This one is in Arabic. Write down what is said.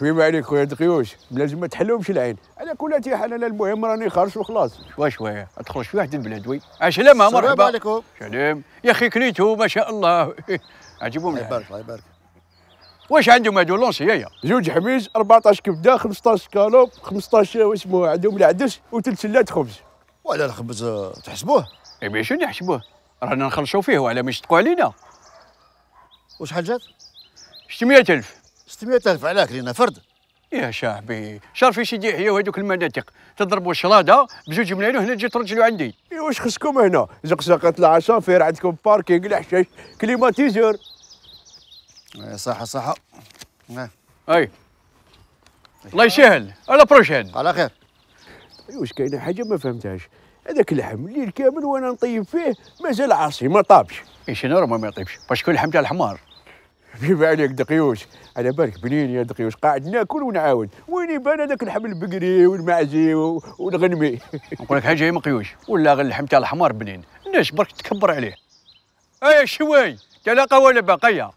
حبيبي عليك خويا دقيوش لازم ما تحلهمش العين على كل حال انا المهم راني خارج وخلاص شوي شوي تخرج في واحد البلاد وي عسلامة مرحبا السلام عليكم سلام يا اخي كريتو ما شاء الله عجبهم الله يبارك الله يبارك واش عندهم هادو يا جوج حميز 14 كبده 15 كالوب 15 اسمه عندهم العدس وثلاث سلات خبز وعلى الخبز آه، تحسبوه اي باش نحسبوه رانا نخلصوا فيه وعلى ما يشتقوا علينا وشحال جات 600000 600 ألف علاك لينا فرد يا شعبي شرفي سيدي حيا وهذوك المناطق تضربوا الشلاده بجوج ملايين هنا تجي ترجلوا عندي ايوا واش خصكم هنا زقزقه العشاء فير عندكم باركينغ الحشاش كليماتيزور اي صحه صحه إيه. اي الله يسهل على بروشين على خير إيه، واش كاينه حاجه ما فهمتهاش هذاك اللحم الليل كامل وانا نطيب فيه مازال عاصي ما طابش ايش نورمال ما يطيبش باش كل لحم تاع الحمار بما عليك دقيوش على بالك بنين يا دقيوش قاعد ناكل ونعاود وين يبان هذاك اللحم البقري والمعزي والغنمي نقول لك حاجه يا مقيوش ولا غير اللحم تاع الحمار بنين الناس برك تكبر عليه اي شوي تلاقى ولا بقيه